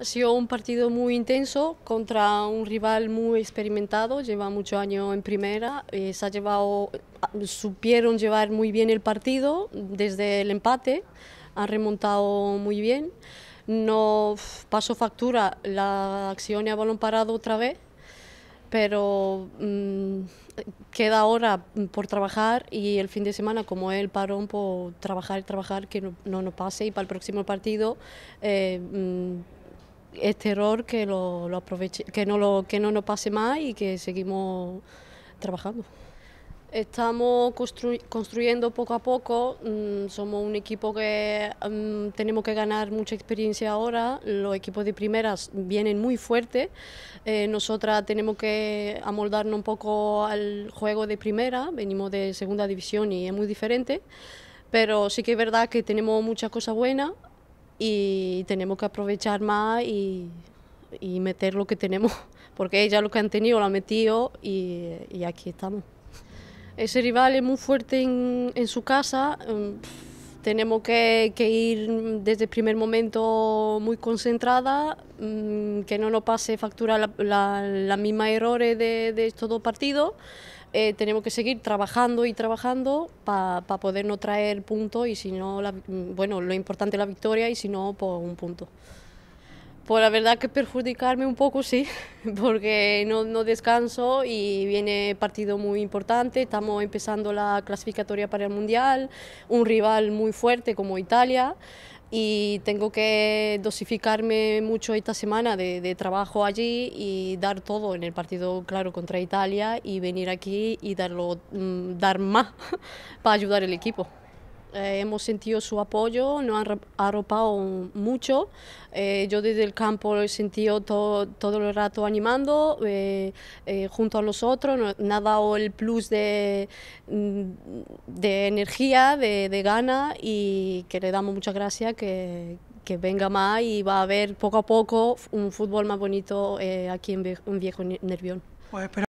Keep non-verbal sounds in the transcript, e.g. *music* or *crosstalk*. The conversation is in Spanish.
Ha sido un partido muy intenso contra un rival muy experimentado, lleva muchos años en primera, eh, ha llevado, supieron llevar muy bien el partido desde el empate, han remontado muy bien. No pasó factura la acción a balón parado otra vez, pero mm, queda ahora por trabajar y el fin de semana, como es el parón, por pues trabajar y trabajar, que no, no nos pase y para el próximo partido. Eh, mm, ...este error que lo, que no lo, que no nos pase más y que seguimos trabajando. Estamos construyendo poco a poco, mm, somos un equipo que mm, tenemos que ganar mucha experiencia ahora, los equipos de primeras vienen muy fuertes, eh, nosotras tenemos que amoldarnos un poco al juego de primera, venimos de segunda división y es muy diferente, pero sí que es verdad que tenemos muchas cosas buenas, y tenemos que aprovechar más y, meter lo que tenemos, *laughs* porque ella lo que han tenido lo ha metido y, aquí estamos. Ese rival es muy fuerte en, su casa, em, tenemos que, ir desde el primer momento muy concentrada, em, que no nos pase factura las la, la errores de, de estos dos partidos. Eh, tenemos que seguir trabajando y trabajando para poder no traer puntos y si no, mm, bueno, lo importante es la victoria y si no, pues un punto. Pues la verdad que perjudicarme un poco, sí, *laughs* porque no, no, descanso y viene partido muy importante. Estamos empezando la clasificatoria para el Mundial, un rival muy fuerte como Italia y tengo que dosificarme mucho esta semana de, trabajo allí y dar todo en el partido, claro, contra Italia y venir aquí y darlo, mm, dar más *laughs* para ayudar al equipo. Eh, hemos sentido su apoyo, nos han arropado mucho. Eh, yo desde el campo lo he sentido todo, todo el rato animando, eh, junto a nosotros nos, ha dado el plus de, mm, de energía, de, gana y que le damos muchas gracias que, venga más y va a haber poco a poco un fútbol más bonito aquí en, Viejo Nervión. Pues